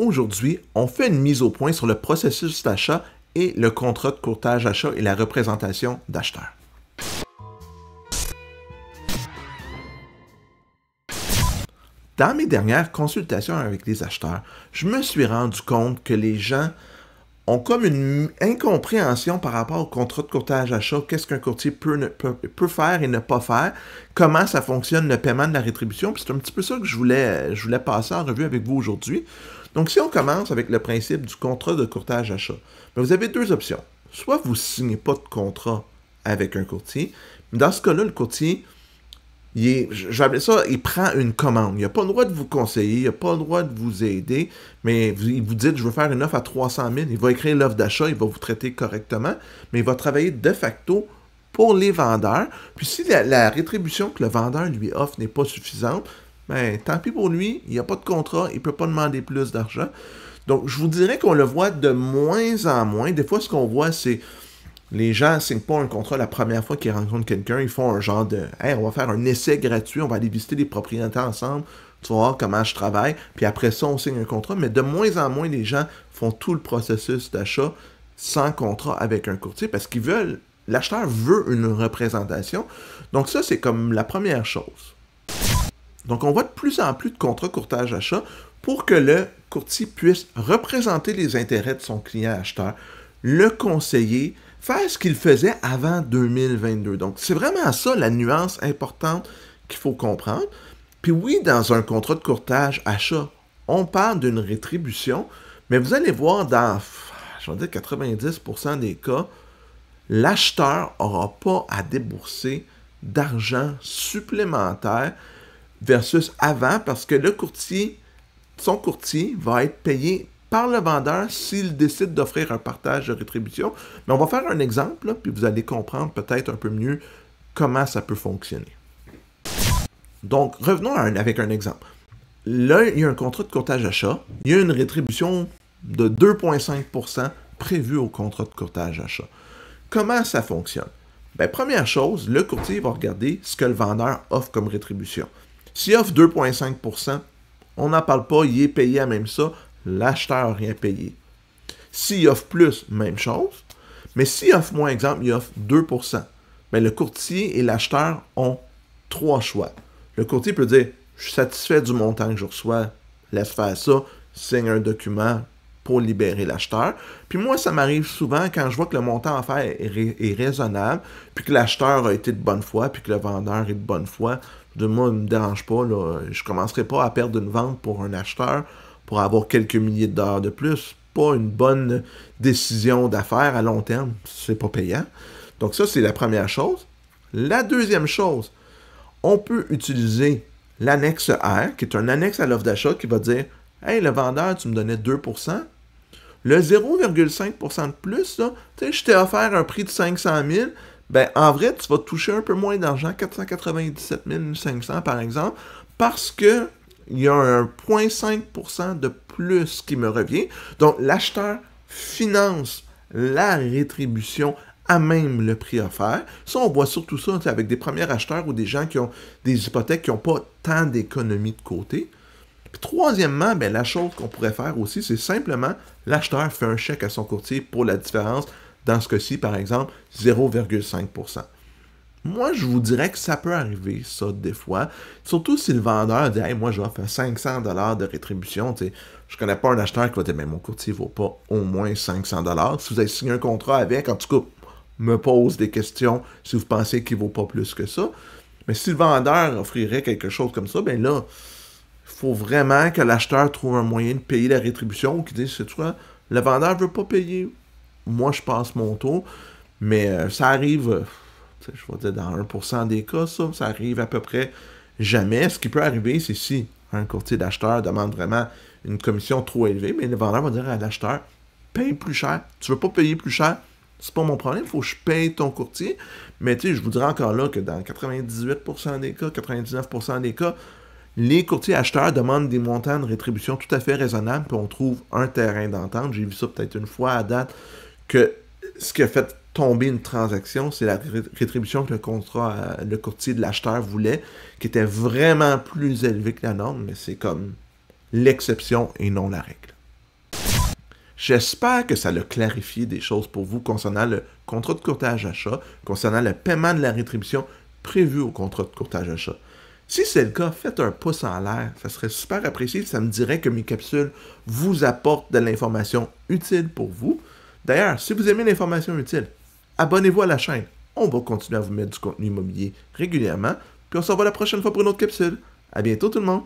Aujourd'hui, on fait une mise au point sur le processus d'achat et le contrat de courtage achat et la représentation d'acheteurs. Dans mes dernières consultations avec les acheteurs, je me suis rendu compte que les gens ont comme une incompréhension par rapport au contrat de courtage achat, qu'est-ce qu'un courtier peut, peut, faire et ne pas faire, comment ça fonctionne le paiement de la rétribution. C'est un petit peu ça que je voulais, je voulais passer en revue avec vous aujourd'hui. Donc, si on commence avec le principe du contrat de courtage achat, ben, vous avez deux options. Soit vous ne signez pas de contrat avec un courtier, dans ce cas-là, le courtier, appeler ça, il prend une commande. Il n'a pas le droit de vous conseiller, il n'a pas le droit de vous aider, mais vous, il vous dit, je veux faire une offre à 300 000, il va écrire l'offre d'achat, il va vous traiter correctement, mais il va travailler de facto pour les vendeurs. Puis si la rétribution que le vendeur lui offre n'est pas suffisante, ben, tant pis pour lui, il n'y a pas de contrat, il ne peut pas demander plus d'argent. Donc, je vous dirais qu'on le voit de moins en moins. Des fois, ce qu'on voit, c'est les gens ne signent pas un contrat la première fois qu'ils rencontrent quelqu'un. Ils font un genre de Hey, on va faire un essai gratuit, on va aller visiter les propriétaires ensemble, tu vas voir comment je travaille. Puis après ça, on signe un contrat. Mais de moins en moins, les gens font tout le processus d'achat sans contrat avec un courtier parce qu'ils veulent, l'acheteur veut une représentation. Donc, ça, c'est comme la première chose. Donc, on voit de plus en plus de contrats courtage achat pour que le courtier puisse représenter les intérêts de son client acheteur, le conseiller, faire ce qu'il faisait avant 2022. Donc, c'est vraiment ça la nuance importante qu'il faut comprendre. Puis oui, dans un contrat de courtage achat, on parle d'une rétribution, mais vous allez voir dans, je vais dire 90% des cas, l'acheteur n'aura pas à débourser d'argent supplémentaire versus avant parce que le courtier, son courtier va être payé par le vendeur s'il décide d'offrir un partage de rétribution. Mais on va faire un exemple, puis vous allez comprendre peut-être un peu mieux comment ça peut fonctionner. Donc, revenons avec un exemple. Là, il y a un contrat de courtage achat. Il y a une rétribution de 2,5 prévue au contrat de courtage achat. Comment ça fonctionne? ben première chose, le courtier va regarder ce que le vendeur offre comme rétribution. S'il offre 2,5 on n'en parle pas, il est payé à même ça, l'acheteur n'a rien payé. S'il offre plus, même chose. Mais s'il offre moins, exemple, il offre 2 mais ben, le courtier et l'acheteur ont trois choix. Le courtier peut dire Je suis satisfait du montant que je reçois, laisse faire ça, signe un document pour libérer l'acheteur. Puis moi, ça m'arrive souvent quand je vois que le montant à faire est raisonnable, puis que l'acheteur a été de bonne foi, puis que le vendeur est de bonne foi, de moi, ne me dérange pas. Je ne commencerai pas à perdre une vente pour un acheteur pour avoir quelques milliers d'heures de plus. Pas une bonne décision d'affaires à long terme. C'est pas payant. Donc, ça, c'est la première chose. La deuxième chose, on peut utiliser l'annexe R, qui est un annexe à l'offre d'achat qui va dire Hey, le vendeur, tu me donnais 2 le 0,5 de plus, là, je t'ai offert un prix de 500 000, ben, en vrai, tu vas toucher un peu moins d'argent, 497 500 par exemple, parce que il y a un 0,5% de plus qui me revient. Donc, l'acheteur finance la rétribution à même le prix offert. Ça, on voit surtout ça avec des premiers acheteurs ou des gens qui ont des hypothèques qui n'ont pas tant d'économies de côté. Puis, troisièmement, ben, la chose qu'on pourrait faire aussi, c'est simplement l'acheteur fait un chèque à son courtier pour la différence dans ce cas-ci, par exemple, 0,5 moi, je vous dirais que ça peut arriver, ça, des fois. Surtout si le vendeur dit Hey, moi, j'offre 500 de rétribution. Je ne je connais pas un acheteur qui va dire Mais mon courtier vaut pas au moins 500 Si vous avez signé un contrat avec, en tout cas, me pose des questions si vous pensez qu'il vaut pas plus que ça. Mais si le vendeur offrirait quelque chose comme ça, ben là, il faut vraiment que l'acheteur trouve un moyen de payer la rétribution ou qu'il dise C'est toi, le vendeur veut pas payer moi, je passe mon taux. Mais euh, ça arrive, euh, je vais dire dans 1% des cas, ça, arrive à peu près jamais. Ce qui peut arriver, c'est si un courtier d'acheteur demande vraiment une commission trop élevée, mais le vendeur va dire à l'acheteur, paye plus cher. Tu veux pas payer plus cher? C'est pas mon problème, Il faut que je paye ton courtier. Mais tu sais, je vous dirais encore là que dans 98% des cas, 99% des cas, les courtiers acheteurs demandent des montants de rétribution tout à fait raisonnables, puis on trouve un terrain d'entente. J'ai vu ça peut-être une fois à date que ce qui a fait tomber une transaction, c'est la rétribution que le contrat, euh, le courtier de l'acheteur voulait, qui était vraiment plus élevée que la norme, mais c'est comme l'exception et non la règle. J'espère que ça a clarifié des choses pour vous concernant le contrat de courtage achat, concernant le paiement de la rétribution prévue au contrat de courtage achat. Si c'est le cas, faites un pouce en l'air, ça serait super apprécié, ça me dirait que mes capsules vous apportent de l'information utile pour vous. D'ailleurs, si vous aimez l'information utile, abonnez-vous à la chaîne. On va continuer à vous mettre du contenu immobilier régulièrement. Puis on se revoit la prochaine fois pour une autre capsule. À bientôt tout le monde!